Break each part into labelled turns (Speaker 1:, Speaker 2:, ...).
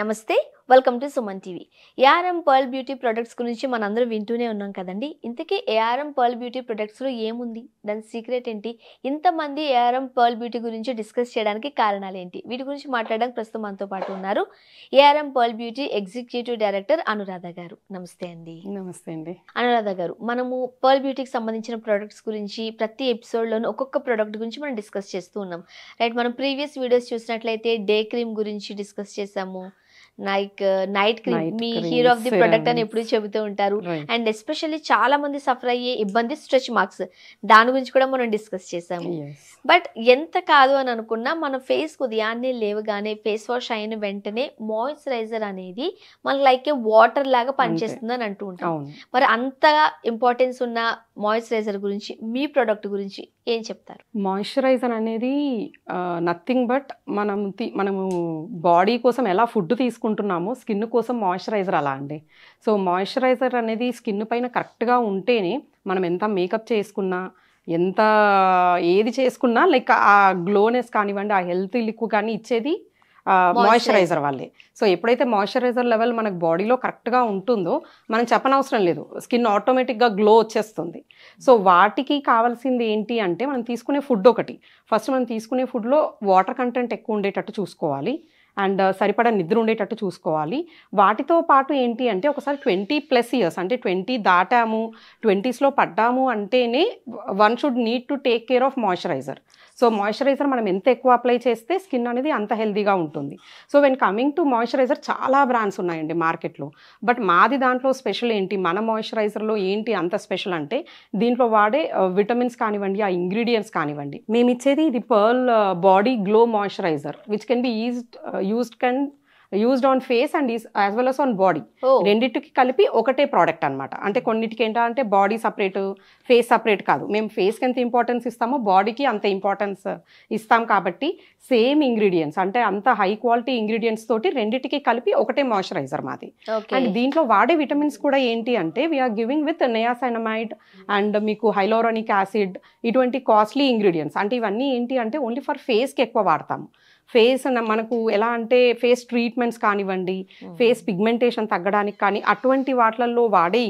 Speaker 1: నమస్తే welcome to Suman TV ARM pearl beauty products గురించి అందరూ వింటూనే ఉన్నాం కదండి ఇంతకీ ఏఆర్ఎం పర్ల్ బ్యూటీ ప్రొడక్ట్స్లో ఏముంది దాని సీక్రెట్ ఏంటి ఇంతమంది ఏఆర్ఎం పర్ల్ బ్యూటీ గురించి డిస్కస్ చేయడానికి కారణాలు ఏంటి వీటి గురించి మాట్లాడడానికి ప్రస్తుతం మనతో పాటు ఉన్నారు ARM pearl beauty executive director Anuradha garu నమస్తే
Speaker 2: అండి నమస్తే అండి
Speaker 1: అనురాధ గారు మనము పర్ల్ బ్యూటీకి సంబంధించిన ప్రొడక్ట్స్ గురించి ప్రతి ఎపిసోడ్లోనూ ఒక్కొక్క ప్రోడక్ట్ గురించి మనం డిస్కస్ చేస్తూ ఉన్నాం రైట్ మనం ప్రీవియస్ వీడియోస్ చూసినట్లయితే డే క్రీమ్ గురించి డిస్కస్ చేసాము నైక్ నైట్ క్రీమ్ మీ హీరో ఆఫ్ ది ప్రొడక్ట్ అని ఎప్పుడు చెబుతూ ఉంటారు అండ్ ఎస్పెషల్లీ చాలా మంది సఫర్ అయ్యే ఇబ్బంది స్ట్రెచ్ మార్క్స్ దాని గురించి కూడా మనం డిస్కస్ చేసాము బట్ ఎంత కాదు అని అనుకున్నా మన ఫేస్ ఉదయాన్నే లేవగానే ఫేస్ వాష్ అయిన వెంటనే మాయిశ్చరైజర్ అనేది మన లైక్ ఏ వాటర్ లాగా పనిచేస్తుంది అని అంటూ ఉంటాం మరి అంత ఇంపార్టెన్స్ ఉన్న మాయిశ్చరైజర్ గురించి మీ ప్రొడక్ట్ గురించి ఏం చెప్తారు
Speaker 2: మాయిశ్చరైజర్ అనేది నథింగ్ బట్ మనం మనము బాడీ కోసం ఎలా ఫుడ్ తీసుకుంటున్నామో స్కిన్ కోసం మాయిశ్చరైజర్ అలా అండి సో మాయిశ్చరైజర్ అనేది స్కిన్ పైన కరెక్ట్గా ఉంటేనే మనం ఎంత మేకప్ చేసుకున్నా ఎంత ఏది చేసుకున్నా లైక్ ఆ గ్లోనెస్ కానివ్వండి ఆ హెల్త్ లిక్ కానీ ఇచ్చేది మాయిశ్చరైజర్ వాళ్ళే సో ఎప్పుడైతే మాయిశ్చరైజర్ లెవెల్ మనకు బాడీలో కరెక్ట్గా ఉంటుందో మనం చెప్పనవసరం లేదు స్కిన్ ఆటోమేటిక్గా గ్లో వచ్చేస్తుంది సో వాటికి కావాల్సింది ఏంటి అంటే మనం తీసుకునే ఫుడ్ ఒకటి ఫస్ట్ మనం తీసుకునే ఫుడ్లో వాటర్ కంటెంట్ ఎక్కువ ఉండేటట్టు చూసుకోవాలి అండ్ సరిపడా నిద్ర ఉండేటట్టు చూసుకోవాలి వాటితో పాటు ఏంటి అంటే ఒకసారి ట్వంటీ ప్లస్ ఇయర్స్ అంటే ట్వంటీ దాటాము ట్వంటీస్లో పడ్డాము అంటేనే one should need to take care of moisturiser so moisturiser మనం ఎంత ఎక్కువ అప్లై చేస్తే స్కిన్ అనేది అంత హెల్దీగా ఉంటుంది so when coming to moisturiser చాలా బ్రాండ్స్ ఉన్నాయండి మార్కెట్లో బట్ మాది దాంట్లో స్పెషల్ ఏంటి మన మాయిశ్చరైజర్లో ఏంటి అంత స్పెషల్ అంటే దీంట్లో వాడే విటమిన్స్ కానివ్వండి ఆ ఇంగ్రీడియంట్స్ కానివ్వండి మేము ఇచ్చేది ఇది pearl body glow moisturiser which can be is used can used on face and as well as on body రెండింటికి కలిపి ఒకటే ప్రోడక్ట్ అనమాట అంటే కొన్నిటికి ఏంటంటే బాడీ సపరేట్ ఫేస్ సపరేట్ కాదు మేము ఫేస్కి ఎంత ఇంపార్టెన్స్ ఇస్తామో బాడీకి అంత ఇంపార్టెన్స్ ఇస్తాం కాబట్టి సేమ్ ఇంగ్రీడియంట్స్ అంటే అంత హై క్వాలిటీ ఇంగ్రీడియంట్స్ తోటి రెండింటికి కలిపి ఒకటే మాయిశ్చరైజర్ మాది అండ్ దీంట్లో వాడే విటమిన్స్ కూడా ఏంటి అంటే we are giving with niacinamide and మీకు హైలోరానిక్ యాసిడ్ ఇటువంటి కాస్ట్లీ ఇంగ్రీడియంట్స్ అంటే ఇవన్నీ ఏంటి అంటే ఓన్లీ ఫర్ ఫేస్కి ఎక్కువ వాడతాము ఫేస్ మనకు ఎలా అంటే ఫేస్ ట్రీట్మెంట్స్ కానివ్వండి hmm. ఫేస్ పిగ్మెంటేషన్ తగ్గడానికి కానీ అటువంటి వాటిలలో వాడే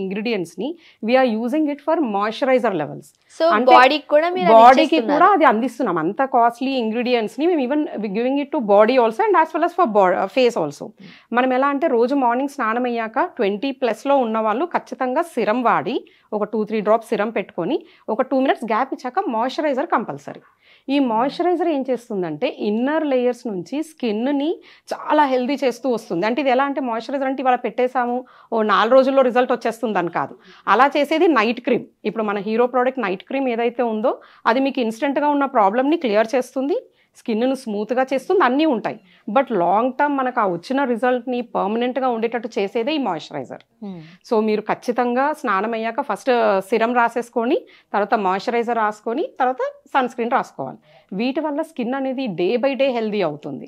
Speaker 2: ని we are using it for moisturiser levels బాడీకి కూడా కూడా అది అందిస్తున్నాం అంత కాస్ట్లీ ని మేము even giving it to body also and as well as for face also మనం ఎలా అంటే రోజు మార్నింగ్ స్నానం అయ్యాక ట్వంటీ ప్లస్ లో ఉన్న వాళ్ళు ఖచ్చితంగా సిరం వాడి ఒక టూ త్రీ డ్రాప్స్ సిరం పెట్టుకొని ఒక టూ మినిట్స్ గ్యాప్ ఇచ్చాక మాయిశ్చరైజర్ కంపల్సరీ ఈ మాయిశ్చరైజర్ ఏం చేస్తుందంటే ఇన్నర్ లేయర్స్ నుంచి స్కిన్ని చాలా హెల్దీ చేస్తూ వస్తుంది అంటే ఇది ఎలా అంటే మాయిశ్చరైజర్ అంటే ఇవాళ పెట్టేశాము ఓ నాలుగు రోజుల్లో రిజల్ట్ వచ్చేస్తుందని కాదు అలా చేసేది నైట్ క్రీమ్ ఇప్పుడు మన హీరో ప్రోడక్ట్ నైట్ క్రీమ్ ఏదైతే ఉందో అది మీకు ఇన్స్టెంట్గా ఉన్న ప్రాబ్లమ్ని క్లియర్ చేస్తుంది స్కిన్ను స్మూత్గా చేస్తుంది అన్నీ ఉంటాయి బట్ లాంగ్ టర్మ్ మనకు ఆ వచ్చిన రిజల్ట్ని పర్మనెంట్గా ఉండేటట్టు చేసేదే ఈ మాయిశ్చరైజర్ సో మీరు ఖచ్చితంగా స్నానం అయ్యాక ఫస్ట్ సిరం రాసేసుకొని తర్వాత మాయిశ్చరైజర్ రాసుకొని తర్వాత సన్ స్క్రీన్ రాసుకోవాలి వీటి వల్ల స్కిన్ అనేది day by day healthy and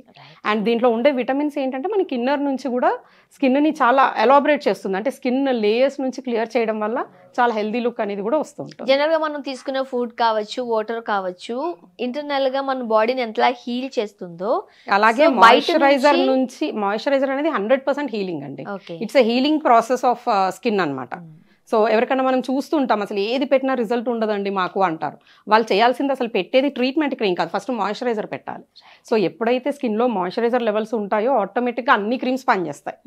Speaker 2: అండ్ దీంట్లో ఉండే విటమిన్స్ ఏంటంటే మనకి ఇన్నర్ నుంచి కూడా స్కిన్ని చాలా ఎలాబరేట్ చేస్తుంది అంటే స్కిన్ లేయర్స్ నుంచి క్లియర్ చేయడం వల్ల చాలా హెల్దీ లుక్ అనేది కూడా వస్తుంది జనరల్గా మనం తీసుకునే ఫుడ్ కావచ్చు వాటర్ కావచ్చు ఇంటర్నల్గా
Speaker 1: మన బాడీని ఎంతలా హీల్ చేస్తుందో
Speaker 2: అలాగే మాయిశ్చరైజర్ నుంచి మాయిశ్చరైజర్ అనేది హండ్రెడ్ పర్సెంట్ హీలింగ్ అండి it's healing process of skin అనమాట సో ఎవరికైనా మనం చూస్తుంటాం అసలు ఏది పెట్టినా రిజల్ట్ ఉండదండి మాకు అంటారు వాళ్ళు చేయాల్సింది అసలు పెట్టేది ట్రీట్మెంట్ క్రీమ్ కాదు ఫస్ట్ మాయిశ్చరైజర్ పెట్టాలి సో ఎప్పుడైతే స్కిన్లో మాయిశ్చరైజర్ లెవెల్స్ ఉంటాయో ఆటోమేటిక్గా అన్ని క్రీమ్స్ పనిచేస్తాయి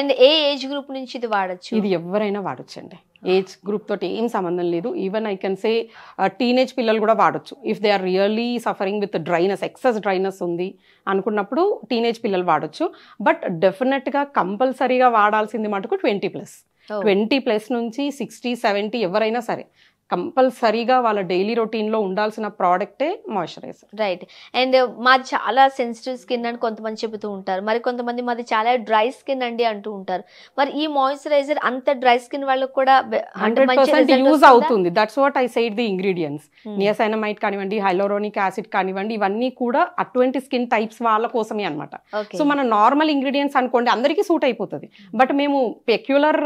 Speaker 2: అండ్
Speaker 1: ఏ ఏజ్ గ్రూప్ నుంచి ఇది వాడచ్చు ఇది
Speaker 2: ఎవరైనా అండి ఏజ్ గ్రూప్ తోటి ఏం సంబంధం లేదు even I can say teenage పిల్లలు కూడా వాడచ్చు if they are really suffering with dryness excess dryness ఉంది అనుకున్నప్పుడు టీనేజ్ పిల్లలు వాడచ్చు బట్ డెఫినెట్గా కంపల్సరీగా వాడాల్సింది మటుకు ట్వంటీ ప్లస్ ట్వంటీ ప్లస్ నుంచి సిక్స్టీ సెవెంటీ ఎవరైనా సరే కంపల్సరీగా వాళ్ళ డైలీ రొటీన్ లో ఉండాల్సిన ప్రోడక్టే మాయిశ్చరైజర్
Speaker 1: రైట్ అండ్ మాది చాలా సెన్సిటివ్ స్కిన్ అని కొంతమంది చెబుతూ ఉంటారు మరి కొంతమంది మాది చాలా డ్రై స్కిన్ అండి అంటూ ఉంటారు మరి ఈ మాయిశ్చరైజర్ అంత డ్రై స్కిన్ వాళ్ళకి కూడా యూజ్ అవుతుంది
Speaker 2: that's what I said the ingredients niacinamide కానివ్వండి హైలోరోనిక్ యాసిడ్ కానివ్వండి ఇవన్నీ కూడా అటువంటి స్కిన్ టైప్స్ వాళ్ళ కోసమే అనమాట సో మన నార్మల్ ఇంగ్రీడియంట్స్ అనుకోండి అందరికీ సూట్ అయిపోతుంది బట్ మేము పెక్యులర్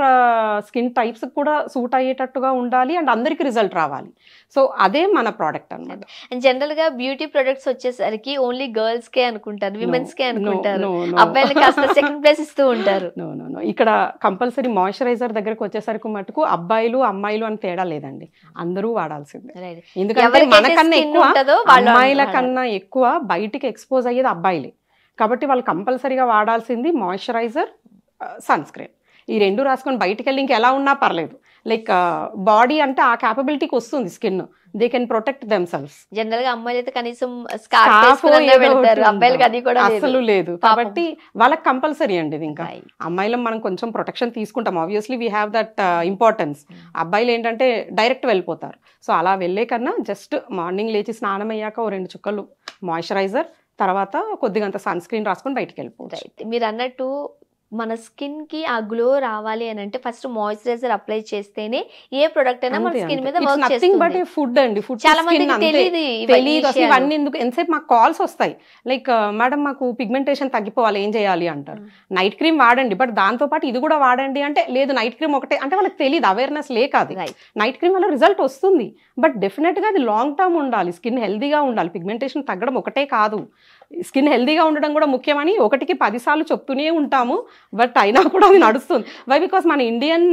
Speaker 2: స్కిన్ టైప్స్ కూడా సూట్ అయ్యేటట్టుగా ఉండాలి అండ్ అందరికీ రిజల్ట్ రావాలి సో అదే మన ప్రోడక్ట్ అనమాట
Speaker 1: అండ్ జనరల్ గా బ్యూటీ ప్రొడక్ట్స్ వచ్చేసరికి ఓన్లీ గర్ల్స్ కే అనుకుంటారు విమెన్స్ కే అనుకుంటారు అబ్బాయిలకి అసలు
Speaker 2: సెకండ్ ప్లేస్ ఇస్తూ ఉంటారు ఇక్కడ కంపల్సరీ మాయిశ్చరైజర్ దగ్గరకు వచ్చేసరికి మటుకు అబ్బాయిలు అమ్మాయిలు అని తేడా లేదండి అందరూ వాడాల్సిందే ఎందుకంటే మనకన్నా ఎక్కువ అమ్మాయిల కన్నా ఎక్కువ బయటికి ఎక్స్పోజ్ అయ్యేది అబ్బాయిలే కాబట్టి వాళ్ళు కంపల్సరీగా వాడాల్సింది మాయిశ్చరైజర్ సన్ ఈ రెండు రాసుకొని బయటికి వెళ్ళి ఇంకెలా ఉన్నా పర్లేదు లైక్ బాడీ అంటే ఆ క్యాపబిలిటీకి వస్తుంది skin they can protect them self
Speaker 1: general గా అమ్మాయిలు అయితే కనీసం అబ్బాయిలు కూడా అసలు
Speaker 2: లేదు కాబట్టి వాళ్ళకి కంపల్సరీ అండి ఇంకా అమ్మాయిలు మనం కొంచెం ప్రొటెక్షన్ తీసుకుంటాం obviously we have that importance అబ్బాయిలు ఏంటంటే డైరెక్ట్ వెళ్ళిపోతారు సో అలా వెళ్ళే కన్నా జస్ట్ మార్నింగ్ లేచి స్నానం అయ్యాక ఓ రెండు చుక్కలు మాయిశ్చరైజర్ తర్వాత కొద్దిగా సన్ స్క్రీన్ రాసుకొని బయటకు వెళ్ళిపోతాయి
Speaker 1: మీరు అన్నట్టు మన స్కిన్కి ఆ గ్లో రావాలి అని అంటే ఫస్ట్ మాయిశ్చరైజర్ అప్లై చేస్తేనే ఏ ప్రొడక్ట్ అయినా మన స్కిన్ మీద వర్క్ చేస్తుంది బట్
Speaker 2: ఫుడ్ అండి ఫుడ్ చాలా మంది తెలియదు తెలియదు ఇవన్నీ ఎందుకు ఎంతసేపు మాకు కాల్స్ వస్తాయి లైక్ uh, మేడం మాకు పిగ్మెంటేషన్ తగ్గిపోవాలి ఏం చేయాలి అంటారు నైట్ క్రీమ్ వాడండి బట్ దాంతో పాటు ఇది కూడా వాడండి అంటే లేదు నైట్ క్రీమ్ ఒకటే అంటే వాళ్ళకి తెలియదు అవేర్నెస్ లే కాదు నైట్ క్రీమ్ వల్ల రిజల్ట్ వస్తుంది బట్ డెఫినెట్గా అది లాంగ్ టర్మ్ ఉండాలి స్కిన్ హెల్దీగా ఉండాలి పిగ్మెంటేషన్ తగ్గడం ఒకటే కాదు స్కిన్ హెల్దీగా ఉండడం కూడా ముఖ్యమని ఒకటికి పదిసార్లు చెప్తూనే ఉంటాము బట్ అయినా కూడా అది నడుస్తుంది వై బికాస్ మన ఇండియన్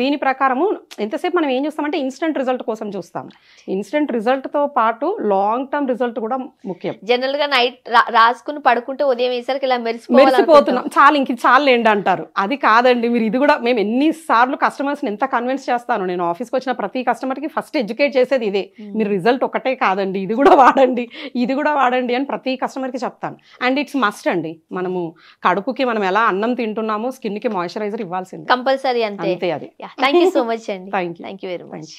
Speaker 2: దీని ప్రకారము ఎంతసేపు మనం ఏం చూస్తామంటే ఇన్స్టెంట్ రిజల్ట్ కోసం చూస్తాం ఇన్స్టెంట్ రిజల్ట్తో పాటు లాంగ్ టర్మ్ రిజల్ట్ కూడా ముఖ్యం
Speaker 1: జనరల్గా నైట్ రాసుకుని పడుకుంటే ఉదయం వేసరికి ఇలా మెరిసిపోతున్నాం
Speaker 2: చాలు ఇంక చాలు లేండి అంటారు అది కాదండి మీరు ఇది కూడా మేము ఎన్నిసార్లు కస్టమర్స్ని ఎంత కన్విన్స్ చేస్తాను నేను ఆఫీస్కి వచ్చిన ప్రతి కస్టమర్కి ఫస్ట్ ఎడ్యుకేట్ చేసేది ఇదే మీరు రిజల్ట్ ఒకటే కాదండి ఇది కూడా వాడండి ఇది కూడా వాడండి అని ప్రతి కస్టమర్కి చెప్తాను అండ్ ఇట్స్ మస్ట్ అండి మనము కడుపుకి మనం ఎలా అన్నం తింటున్నాము స్కిన్ కి మాయిశ్చరైజర్ ఇవ్వాల్సింది
Speaker 1: కంపల్సరీ అంతే
Speaker 2: అది థ్యాంక్ యూ సో మచ్ అండి థ్యాంక్ యూ
Speaker 1: వెరీ మచ్